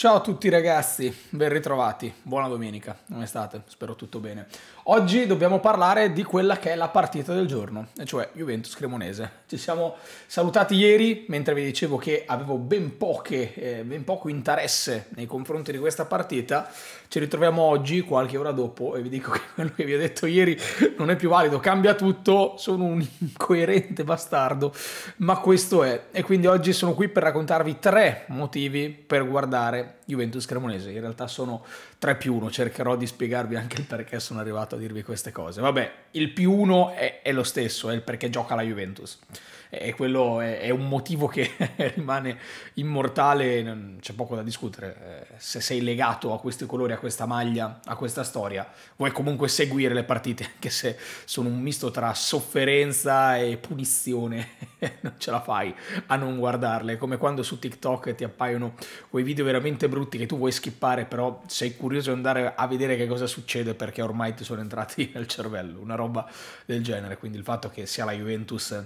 Ciao a tutti ragazzi, ben ritrovati, buona domenica, come state? Spero tutto bene. Oggi dobbiamo parlare di quella che è la partita del giorno, e cioè Juventus-Cremonese. Ci siamo salutati ieri mentre vi dicevo che avevo ben, poche, eh, ben poco interesse nei confronti di questa partita, ci ritroviamo oggi qualche ora dopo e vi dico che quello che vi ho detto ieri non è più valido, cambia tutto, sono un incoerente bastardo, ma questo è. E quindi oggi sono qui per raccontarvi tre motivi per guardare like Juventus Cremonese. In realtà sono 3 più 1, cercherò di spiegarvi anche il perché sono arrivato a dirvi queste cose. Vabbè, il più 1 è, è lo stesso, è il perché gioca la Juventus. E quello è, è un motivo che rimane immortale, c'è poco da discutere. Eh, se sei legato a questi colori, a questa maglia, a questa storia, vuoi comunque seguire le partite, anche se sono un misto tra sofferenza e punizione, non ce la fai a non guardarle. come quando su TikTok ti appaiono quei video veramente brutti brutti che tu vuoi skippare, però sei curioso di andare a vedere che cosa succede perché ormai ti sono entrati nel cervello, una roba del genere. Quindi il fatto che sia la Juventus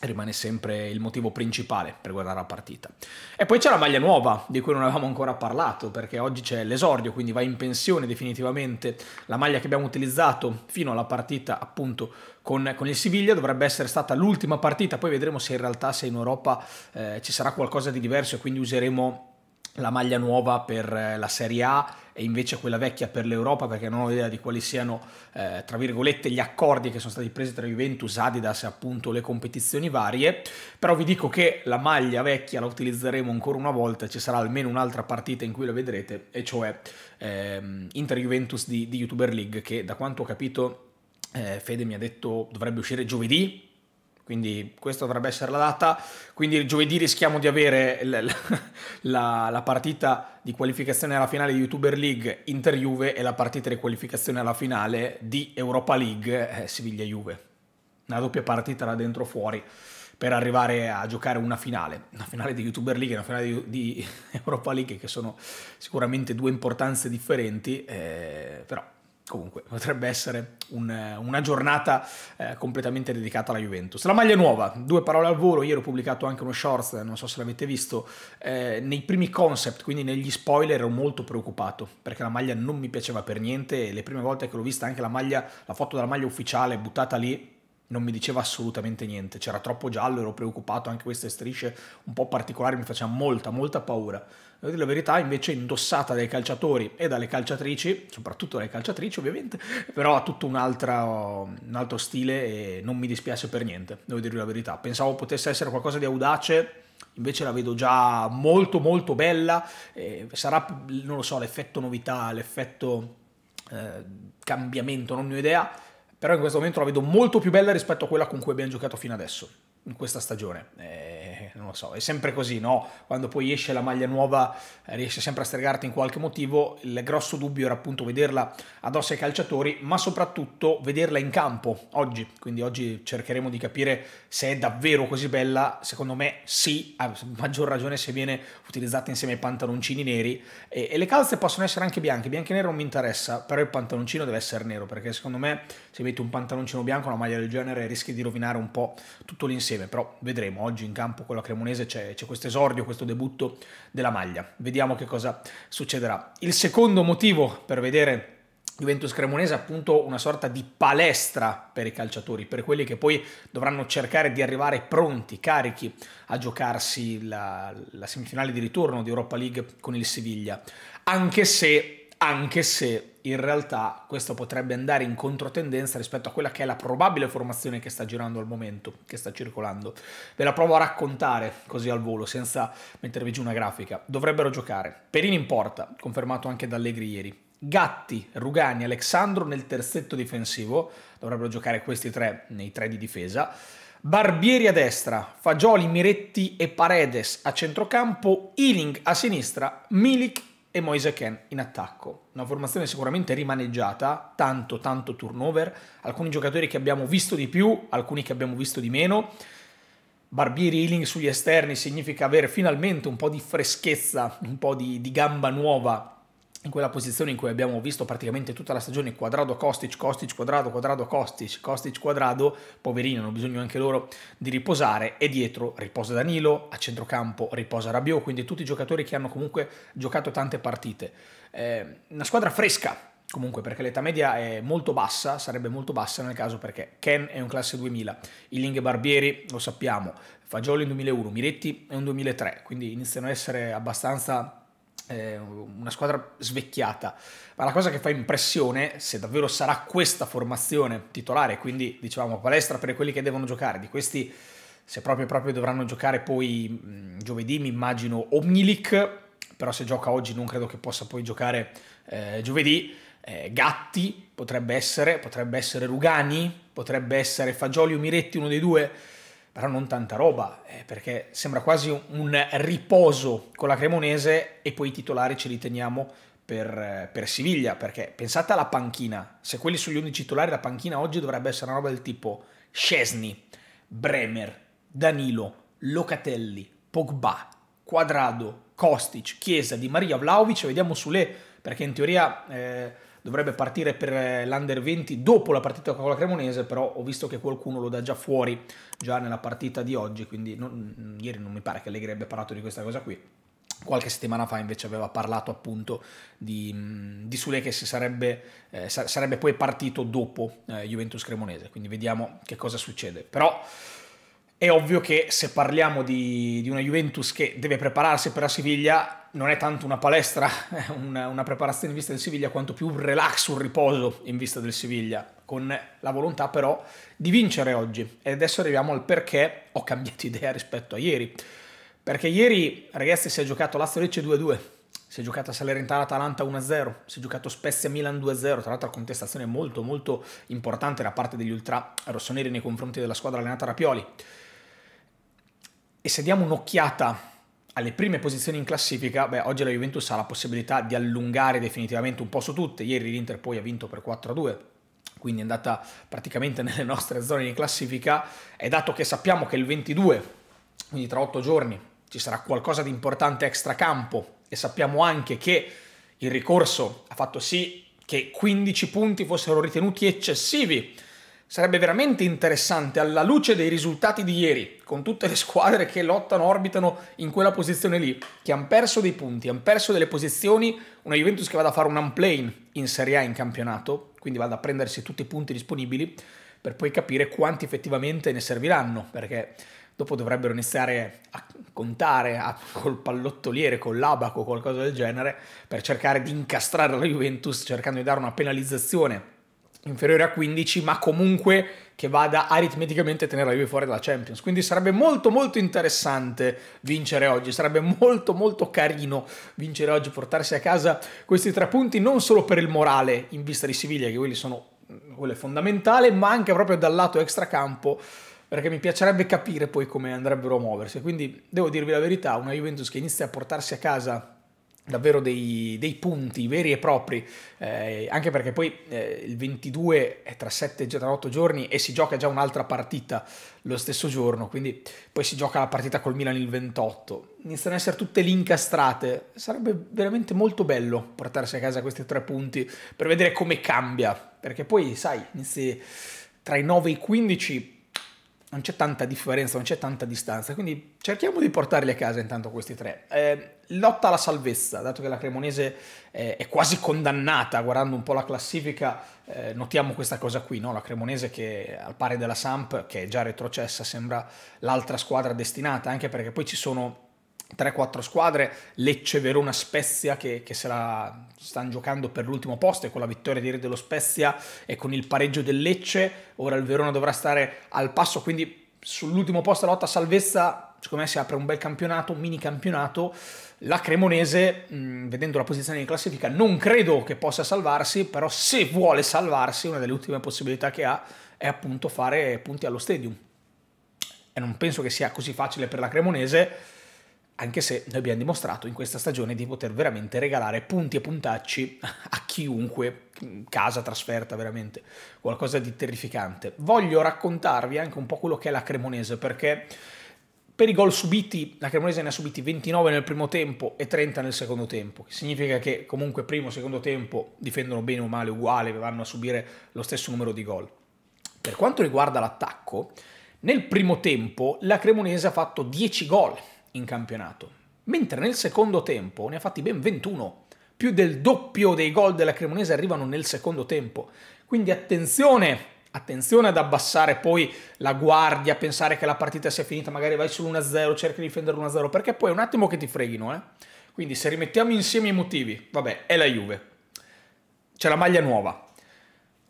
rimane sempre il motivo principale per guardare la partita. E poi c'è la maglia nuova, di cui non avevamo ancora parlato, perché oggi c'è l'esordio, quindi va in pensione definitivamente. La maglia che abbiamo utilizzato fino alla partita appunto con, con il Siviglia dovrebbe essere stata l'ultima partita, poi vedremo se in realtà se in Europa eh, ci sarà qualcosa di diverso e quindi useremo la maglia nuova per eh, la Serie A e invece quella vecchia per l'Europa perché non ho idea di quali siano eh, tra virgolette gli accordi che sono stati presi tra Juventus, Adidas e appunto le competizioni varie però vi dico che la maglia vecchia la utilizzeremo ancora una volta ci sarà almeno un'altra partita in cui la vedrete e cioè ehm, Inter-Juventus di, di, YouTuber League che da quanto ho capito eh, Fede mi ha detto dovrebbe uscire giovedì quindi questa dovrebbe essere la data, quindi giovedì rischiamo di avere la, la, la partita di qualificazione alla finale di YouTuber League Inter-Juve e la partita di qualificazione alla finale di Europa League eh, Siviglia-Juve, una doppia partita là dentro fuori per arrivare a giocare una finale, una finale di YouTuber League e una finale di, di, Europa League che sono sicuramente due importanze differenti, eh, però Comunque potrebbe essere un, eh, una giornata eh, completamente dedicata alla Juventus. La maglia nuova, due parole al volo, ieri ho pubblicato anche uno short, non so se l'avete visto, eh, nei primi concept, quindi negli spoiler ero molto preoccupato perché la maglia non mi piaceva per niente le prime volte che l'ho vista anche la, maglia, la foto della maglia ufficiale buttata lì non mi diceva assolutamente niente, c'era troppo giallo, ero preoccupato, anche queste strisce un po' particolari mi facevano molta, molta paura devo dire la verità, invece indossata dai calciatori e dalle calciatrici, soprattutto dalle calciatrici ovviamente, però ha tutto un, un altro stile e non mi dispiace per niente, devo dirvi la verità. Pensavo potesse essere qualcosa di audace, invece la vedo già molto molto bella, eh, sarà, non lo so, l'effetto novità, l'effetto eh, cambiamento, non ne ho idea, però in questo momento la vedo molto più bella rispetto a quella con cui abbiamo giocato fino adesso, in questa stagione. Eh, non lo so, è sempre così, no? Quando poi esce la maglia nuova eh, riesce sempre a stregarti in qualche motivo, il grosso dubbio era appunto vederla addosso ai calciatori, ma soprattutto vederla in campo oggi, quindi oggi cercheremo di capire se è davvero così bella, secondo me sì, a maggior ragione se viene utilizzata insieme ai pantaloncini neri e, e le calze possono essere anche bianche, bianche e nero non mi interessa, però il pantaloncino deve essere nero perché secondo me se metti un pantaloncino bianco, una maglia del genere rischi di rovinare un po' tutto l'insieme, però vedremo oggi in campo con la Cremonese c'è, c'è questo esordio, questo debutto della maglia. Vediamo che cosa succederà. Il secondo motivo per vedere Juventus Cremonese è appunto una sorta di palestra per i calciatori, per quelli che poi dovranno cercare di arrivare pronti, carichi a giocarsi la, la semifinale di ritorno di Europa League con il Siviglia, anche se anche se in realtà questo potrebbe andare in controtendenza rispetto a quella che è la probabile formazione che sta girando al momento, che sta circolando. Ve la provo a raccontare così al volo, senza mettervi giù una grafica. Dovrebbero giocare. Perini in porta, confermato anche da Allegri ieri. Gatti, Rugani, Alexandro nel terzetto difensivo, dovrebbero giocare questi tre nei tre di difesa. Barbieri a destra, Fagioli, Miretti e Paredes a centrocampo, Ealing a sinistra, Milik e Moise Ken in attacco. Una formazione sicuramente rimaneggiata, tanto tanto turnover, alcuni giocatori che abbiamo visto di più, alcuni che abbiamo visto di meno. Barbieri Healing sugli esterni significa avere finalmente un po' di freschezza, un po' di, di gamba nuova in quella posizione in cui abbiamo visto praticamente tutta la stagione quadrado Kostic, Kostic quadrado, quadrado Kostic, Kostic quadrado, poverini hanno bisogno anche loro di riposare e dietro riposa Danilo, a centrocampo riposa Rabiot, quindi tutti i giocatori che hanno comunque giocato tante partite. Eh, una squadra fresca comunque perché l'età media è molto bassa, sarebbe molto bassa nel caso perché Ken è un classe 2000, Illing e Barbieri lo sappiamo, Fagioli è un 2001, Miretti è un 2003, quindi iniziano a essere abbastanza eh, una squadra svecchiata. Ma la cosa che fa impressione, se davvero sarà questa formazione titolare, quindi dicevamo palestra per quelli che devono giocare, di questi se proprio, proprio dovranno giocare poi mh, giovedì mi immagino Omnilic, però se gioca oggi non credo che possa poi giocare eh, giovedì. Eh, Gatti potrebbe essere, potrebbe essere Rugani, potrebbe essere Fagioli o Miretti, uno dei due però non tanta roba, eh, perché sembra quasi un riposo con la Cremonese e poi i titolari ce li teniamo per, eh, per, Siviglia, perché pensate alla panchina, se quelli sugli 11 titolari la panchina oggi dovrebbe essere una roba del tipo Scesni, Bremer, Danilo, Locatelli, Pogba, Quadrado, Kostic, Chiesa, Di Maria, Vlaovic, vediamo su Le, perché in teoria... Eh, dovrebbe partire per eh, l'Under 20 dopo la partita con la Cremonese, però ho visto che qualcuno lo dà già fuori già nella partita di oggi, quindi non, mm, ieri non mi pare che Allegri abbia parlato di questa cosa qui. Qualche settimana fa invece aveva parlato appunto di, mm, di Sule che sarebbe, eh, sarebbe, poi partito dopo eh, Juventus Cremonese, quindi vediamo che cosa succede. Però è ovvio che se parliamo di, di una Juventus che deve prepararsi per la Siviglia, non è tanto una palestra, eh, una, una, preparazione in vista del Siviglia, quanto più un relax, un riposo in vista del Siviglia, con la volontà però di vincere oggi. E adesso arriviamo al perché ho cambiato idea rispetto a ieri. Perché ieri, ragazzi, si è giocato Lazio-Lecce 2-2, si è giocata Salernitana-Atalanta 1-0, si è giocato Spezia-Milan 2-0, tra l'altro contestazione molto molto importante da parte degli ultra rossoneri nei confronti della squadra allenata Rapioli. E se diamo un'occhiata alle prime posizioni in classifica, beh, oggi la Juventus ha la possibilità di allungare definitivamente un po' su tutte. Ieri l'Inter poi ha vinto per 4-2, quindi è andata praticamente nelle nostre zone di classifica. E dato che sappiamo che il 22, quindi tra 8 giorni, ci sarà qualcosa di importante extracampo e sappiamo anche che il ricorso ha fatto sì che 15 punti fossero ritenuti eccessivi Sarebbe veramente interessante alla luce dei risultati di ieri, con tutte le squadre che lottano, orbitano in quella posizione lì, che hanno perso dei punti, hanno perso delle posizioni, una Juventus che vada a fare un unplane in Serie A in campionato, quindi vada a prendersi tutti i punti disponibili, per poi capire quanti effettivamente ne serviranno, perché dopo dovrebbero iniziare a contare a, col pallottoliere, con l'abaco, qualcosa del genere, per cercare di incastrare la Juventus, cercando di dare una penalizzazione inferiore a 15, ma comunque che vada aritmeticamente a tenere la Juve fuori dalla Champions. Quindi sarebbe molto molto interessante vincere oggi, sarebbe molto molto carino vincere oggi, portarsi a casa questi tre punti non solo per il morale in vista di Siviglia, che quelli sono quello è fondamentale, ma anche proprio dal lato extracampo perché mi piacerebbe capire poi come andrebbero a muoversi. Quindi devo dirvi la verità, una Juventus che inizia a portarsi a casa davvero dei, dei, punti veri e propri, eh, anche perché poi eh, il 22 è tra 7 e 8 giorni e si gioca già un'altra partita lo stesso giorno, quindi poi si gioca la partita col Milan il 28. Iniziano ad essere tutte l'incastrate, sarebbe veramente molto bello portarsi a casa questi tre punti per vedere come cambia, perché poi sai, inizi tra i 9 e i 15 non c'è tanta differenza, non c'è tanta distanza, quindi cerchiamo di portarli a casa intanto questi tre. Eh, lotta alla salvezza, dato che la Cremonese eh, è quasi condannata, guardando un po' la classifica, eh, notiamo questa cosa qui, no? la Cremonese che al pari della Samp, che è già retrocessa, sembra l'altra squadra destinata, anche perché poi ci sono 3-4 squadre, Lecce, Verona, Spezia che, che, se la stanno giocando per l'ultimo posto e con la vittoria di Re dello Spezia e con il pareggio del Lecce, ora il Verona dovrà stare al passo, quindi sull'ultimo posto la lotta a salvezza, secondo me si apre un bel campionato, un mini campionato, la Cremonese, mh, mm, vedendo la posizione di classifica, non credo che possa salvarsi, però se vuole salvarsi, una delle ultime possibilità che ha è appunto fare punti allo stadium. E non penso che sia così facile per la Cremonese, anche se noi abbiamo dimostrato in questa stagione di poter veramente regalare punti e puntacci a chiunque, casa, trasferta, veramente qualcosa di terrificante. Voglio raccontarvi anche un po' quello che è la Cremonese, perché per i gol subiti, la Cremonese ne ha subiti 29 nel primo tempo e 30 nel secondo tempo, che significa che comunque primo e secondo tempo difendono bene o male uguale, vanno a subire lo stesso numero di gol. Per quanto riguarda l'attacco, nel primo tempo la Cremonese ha fatto 10 gol in campionato. Mentre nel secondo tempo ne ha fatti ben 21, più del doppio dei gol della Cremonese arrivano nel secondo tempo. Quindi attenzione attenzione ad abbassare poi la guardia, pensare che la partita sia finita, magari vai sull'1-0, cerchi di difendere 1-0, perché poi è un attimo che ti freghino, eh? Quindi se rimettiamo insieme i motivi, vabbè, è la Juve. C'è la maglia nuova.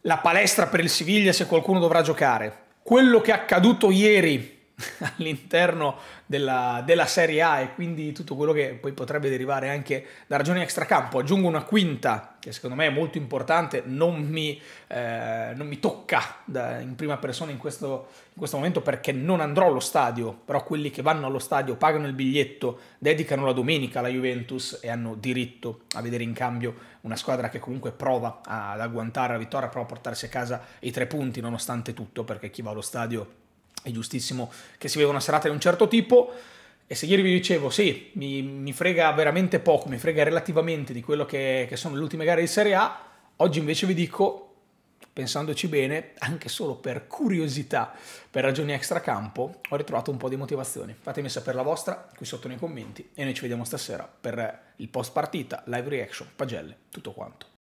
La palestra per il Siviglia se qualcuno dovrà giocare. Quello che è accaduto ieri all'interno della, della, Serie A e quindi tutto quello che poi potrebbe derivare anche da ragioni extracampo. Aggiungo una quinta che secondo me è molto importante, non mi, eh, non mi tocca da, in prima persona in questo, in questo momento perché non andrò allo stadio, però quelli che vanno allo stadio pagano il biglietto, dedicano la domenica alla Juventus e hanno diritto a vedere in cambio una squadra che comunque prova ad agguantare la vittoria, prova a portarsi a casa i tre punti nonostante tutto perché chi va allo stadio è giustissimo che si vive una serata di un certo tipo. E se ieri vi dicevo, sì, mi, mi frega veramente poco, mi frega relativamente di quello che, che sono le ultime gare di Serie A, oggi invece vi dico, pensandoci bene, anche solo per curiosità, per ragioni extracampo, ho ritrovato un po' di motivazioni. Fatemi sapere la vostra qui sotto nei commenti e noi ci vediamo stasera per il post partita, live reaction, pagelle, tutto quanto.